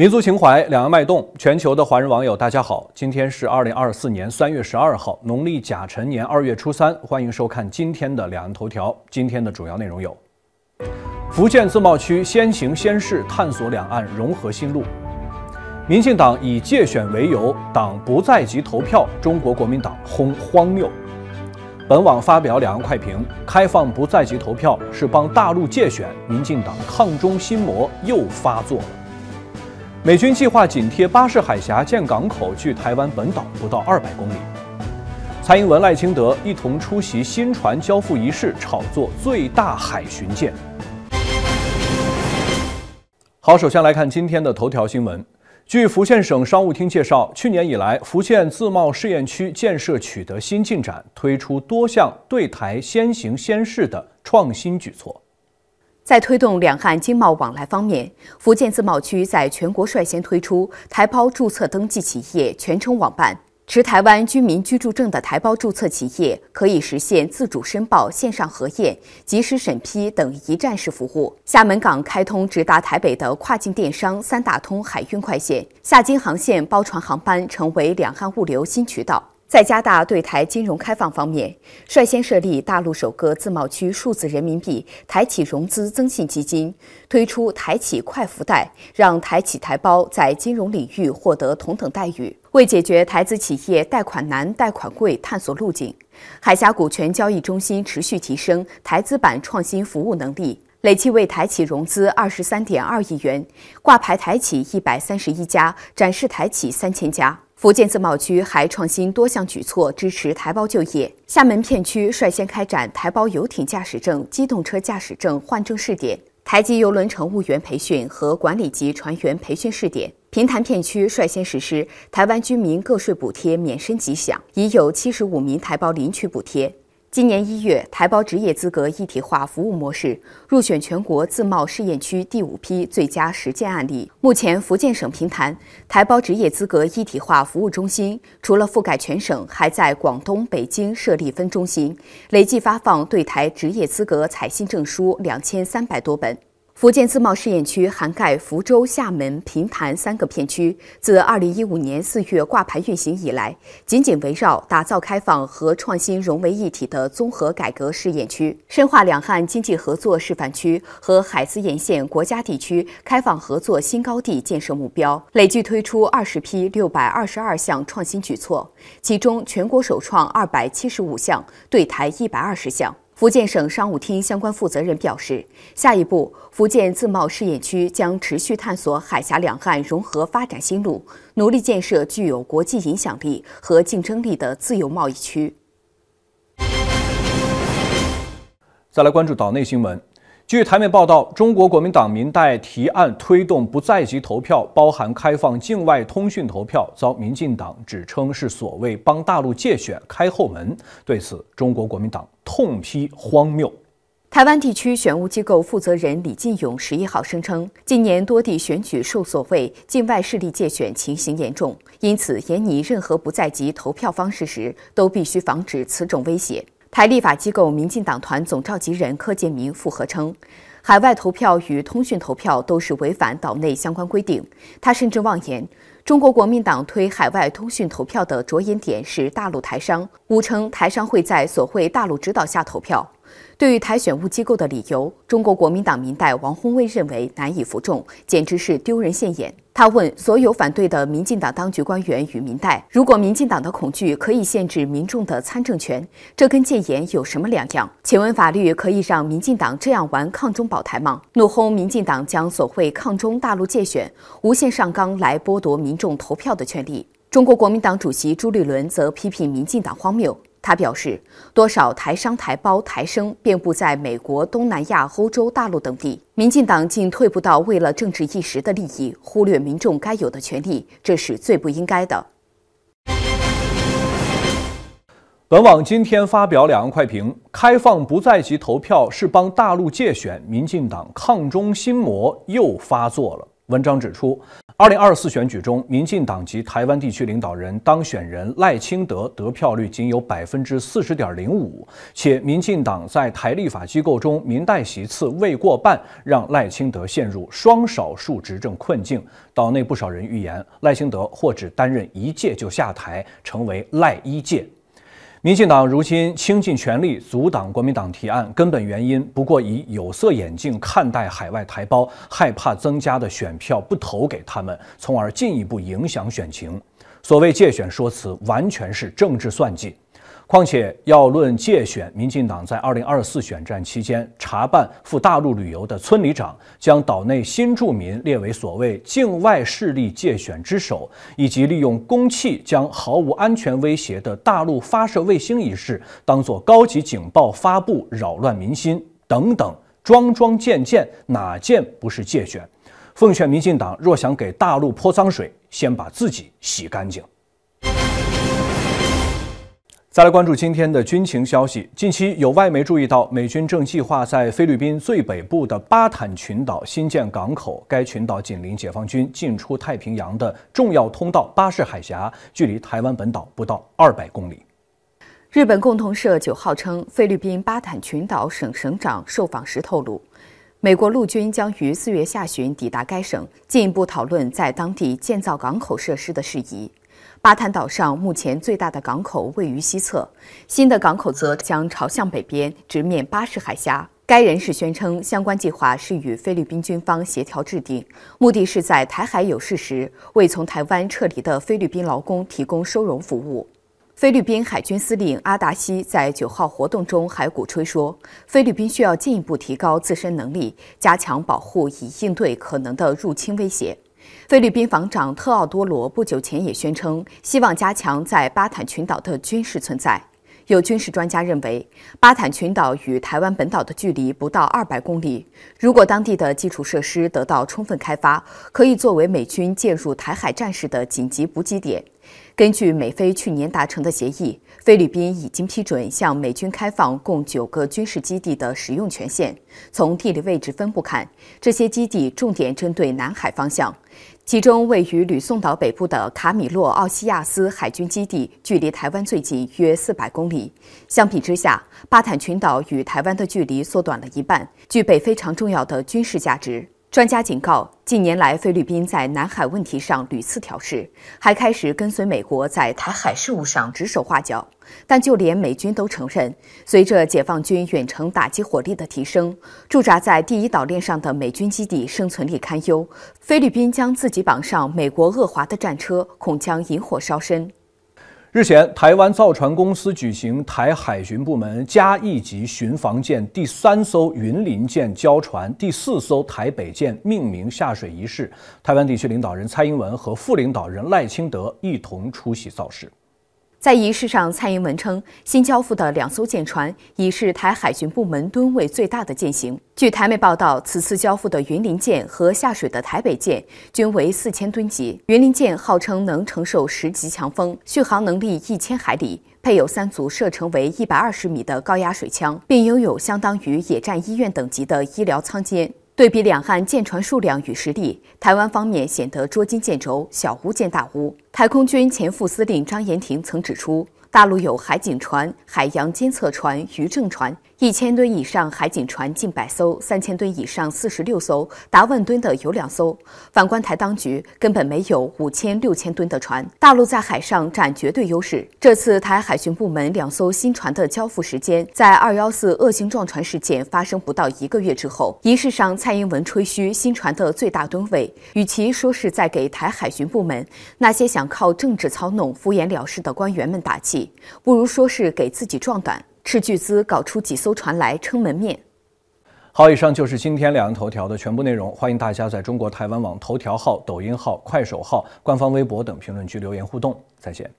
民族情怀，两岸脉动。全球的华人网友，大家好！今天是二零二四年三月十二号，农历甲辰年二月初三。欢迎收看今天的《两岸头条》。今天的主要内容有：福建自贸区先行先试，探索两岸融合新路；民进党以借选为由，党不在籍投票，中国国民党轰荒谬。本网发表两岸快评：开放不在籍投票是帮大陆借选，民进党抗中心魔又发作了。美军计划紧贴巴士海峡建港口，距台湾本岛不到二百公里。蔡英文、赖清德一同出席新船交付仪式，炒作最大海巡舰。好，首先来看今天的头条新闻。据福建省商务厅介绍，去年以来，福建自贸试验区建设取得新进展，推出多项对台先行先试的创新举措。在推动两岸经贸往来方面，福建自贸区在全国率先推出台胞注册登记企业全程网办。持台湾居民居住证的台胞注册企业可以实现自主申报、线上核验、及时审批等一站式服务。厦门港开通直达台北的跨境电商“三大通”海运快线，厦金航线包船航班成为两岸物流新渠道。在加大对台金融开放方面，率先设立大陆首个自贸区数字人民币台企融资增信基金，推出台企快福贷，让台企台胞在金融领域获得同等待遇。为解决台资企业贷款难、贷款贵，探索路径，海峡股权交易中心持续提升台资版创新服务能力，累计为台企融资二十三点二亿元，挂牌台企一百三十一家，展示台企三千家。福建自贸区还创新多项举措支持台胞就业。厦门片区率先开展台胞游艇驾驶证、机动车驾驶证换证试点，台籍邮轮乘务员培训和管理级船员培训试点。平潭片区率先实施台湾居民个税补贴免申吉享，已有七十五名台胞领取补贴。今年一月，台胞职业资格一体化服务模式入选全国自贸试验区第五批最佳实践案例。目前，福建省平潭台胞职业资格一体化服务中心除了覆盖全省，还在广东、北京设立分中心，累计发放对台职业资格采信证书两千三百多本。福建自贸试验区涵盖福州、厦门、平潭三个片区。自2015年4月挂牌运行以来，紧紧围绕打造开放和创新融为一体的综合改革试验区，深化两岸经济合作示范区和海丝沿线国家地区开放合作新高地建设目标，累计推出20批622项创新举措，其中全国首创275项，对台120项。福建省商务厅相关负责人表示，下一步福建自贸试验区将持续探索海峡两岸融合发展新路，努力建设具有国际影响力和竞争力的自由贸易区。再来关注岛内新闻，据台媒报道，中国国民党民代提案推动不在籍投票，包含开放境外通讯投票，遭民进党指称是所谓帮大陆借选开后门。对此，中国国民党。痛批荒谬！台湾地区选务机构负责人李进勇十一号声称，今年多地选举受所谓境外势力借选情形严重，因此，沿拟任何不在籍投票方式时，都必须防止此种威胁。台立法机构民进党团总召集人柯建明附和称，海外投票与通讯投票都是违反岛内相关规定。他甚至妄言。中国国民党推海外通讯投票的着眼点是大陆台商，五成台商会在索贿大陆指导下投票。对于台选务机构的理由，中国国民党民代王宏卫认为难以服众，简直是丢人现眼。他问所有反对的民进党当局官员与民代：“如果民进党的恐惧可以限制民众的参政权，这跟戒严有什么两样？请问法律可以让民进党这样玩抗中保台吗？”怒轰民进党将所谓“抗中大陆界选”无限上纲，来剥夺民众投票的权利。中国国民党主席朱立伦则批评民进党荒谬。他表示，多少台商、台胞、台生遍布在美国、东南亚、欧洲大陆等地。民进党竟退步到为了政治一时的利益，忽略民众该有的权利，这是最不应该的。本网今天发表两岸快评：开放不在籍投票是帮大陆借选，民进党抗中心魔又发作了。文章指出，二零二四选举中，民进党籍台湾地区领导人当选人赖清德得票率仅有百分之四十点零五，且民进党在台立法机构中民代席次未过半，让赖清德陷入双少数执政困境。岛内不少人预言，赖清德或只担任一届就下台，成为赖一届。民进党如今倾尽全力阻挡国民党提案，根本原因不过以有色眼镜看待海外台胞，害怕增加的选票不投给他们，从而进一步影响选情。所谓借选说辞，完全是政治算计。况且要论界选，民进党在二零二四选战期间查办赴大陆旅游的村里长，将岛内新住民列为所谓境外势力界选之首，以及利用公器将毫无安全威胁的大陆发射卫星一事当作高级警报发布，扰乱民心等等，桩桩件件，哪件不是界选？奉劝民进党，若想给大陆泼脏水，先把自己洗干净。再来关注今天的军情消息。近期有外媒注意到，美军正计划在菲律宾最北部的巴坦群岛新建港口。该群岛紧邻解放军进出太平洋的重要通道巴士海峡，距离台湾本岛不到二百公里。日本共同社九号称，菲律宾巴坦群岛省省长受访时透露，美国陆军将于四月下旬抵达该省，进一步讨论在当地建造港口设施的事宜。巴坦岛上目前最大的港口位于西侧，新的港口则将朝向北边，直面巴士海峡。该人士宣称，相关计划是与菲律宾军方协调制定，目的是在台海有事时，为从台湾撤离的菲律宾劳工提供收容服务。菲律宾海军司令阿达西在九号活动中还鼓吹说，菲律宾需要进一步提高自身能力，加强保护，以应对可能的入侵威胁。菲律宾防长特奥多罗不久前也宣称，希望加强在巴坦群岛的军事存在。有军事专家认为，巴坦群岛与台湾本岛的距离不到二百公里。如果当地的基础设施得到充分开发，可以作为美军介入台海战事的紧急补给点。根据美菲去年达成的协议，菲律宾已经批准向美军开放共九个军事基地的使用权限。从地理位置分布看，这些基地重点针对南海方向。其中位于吕宋岛北部的卡米洛·奥西亚斯海军基地，距离台湾最近约四百公里。相比之下，巴坦群岛与台湾的距离缩短了一半，具备非常重要的军事价值。专家警告，近年来菲律宾在南海问题上屡次挑事，还开始跟随美国在台海事务上指手画脚。但就连美军都承认，随着解放军远程打击火力的提升，驻扎在第一岛链上的美军基地生存力堪忧。菲律宾将自己绑上美国恶华的战车，恐将引火烧身。日前，台湾造船公司举行台海巡部门嘉义级巡防舰第三艘“云林舰”交船，第四艘“台北舰”命名下水仪式。台湾地区领导人蔡英文和副领导人赖清德一同出席造势。在仪式上，蔡英文称，新交付的两艘舰船已是台海巡部门吨位最大的舰型。据台媒报道，此次交付的“云林舰”和下水的“台北舰”均为四千吨级。“云林舰”号称能承受十级强风，续航能力一千海里，配有三组射程为一百二十米的高压水枪，并拥有相当于野战医院等级的医疗舱间。对比两岸舰船数量与实力，台湾方面显得捉襟见肘、小巫见大巫。台空军前副司令张延廷曾指出，大陆有海警船、海洋监测船、渔政船。一千吨以上海警船近百艘，三千吨以上四十六艘，达万吨的有两艘。反观台当局根本没有五千、六千吨的船，大陆在海上占绝对优势。这次台海巡部门两艘新船的交付时间，在二幺四恶性撞船事件发生不到一个月之后，仪式上蔡英文吹嘘新船的最大吨位，与其说是在给台海巡部门那些想靠政治操弄、敷衍了事的官员们打气，不如说是给自己壮胆。斥巨资搞出几艘船来撑门面。好，以上就是今天两岸头条的全部内容。欢迎大家在中国台湾网头条号、抖音号、快手号、官方微博等评论区留言互动。再见。